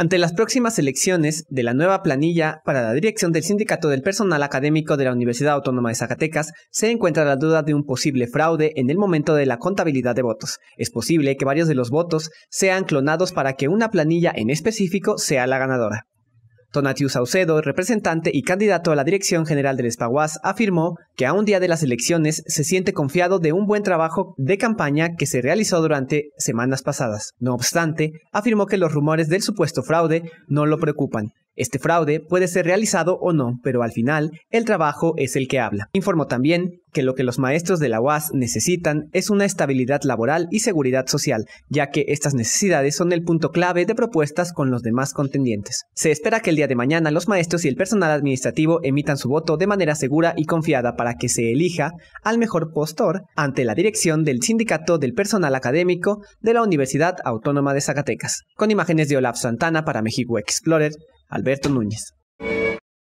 ante las próximas elecciones de la nueva planilla para la dirección del Sindicato del Personal Académico de la Universidad Autónoma de Zacatecas, se encuentra la duda de un posible fraude en el momento de la contabilidad de votos. Es posible que varios de los votos sean clonados para que una planilla en específico sea la ganadora. Tonatiuh Saucedo, representante y candidato a la dirección general del Espaguas, afirmó que a un día de las elecciones se siente confiado de un buen trabajo de campaña que se realizó durante semanas pasadas. No obstante, afirmó que los rumores del supuesto fraude no lo preocupan. Este fraude puede ser realizado o no, pero al final el trabajo es el que habla. Informó también que lo que los maestros de la UAS necesitan es una estabilidad laboral y seguridad social, ya que estas necesidades son el punto clave de propuestas con los demás contendientes. Se espera que el día de mañana los maestros y el personal administrativo emitan su voto de manera segura y confiada para que se elija al mejor postor ante la dirección del Sindicato del Personal Académico de la Universidad Autónoma de Zacatecas. Con imágenes de Olaf Santana para México Explorer, Alberto Núñez.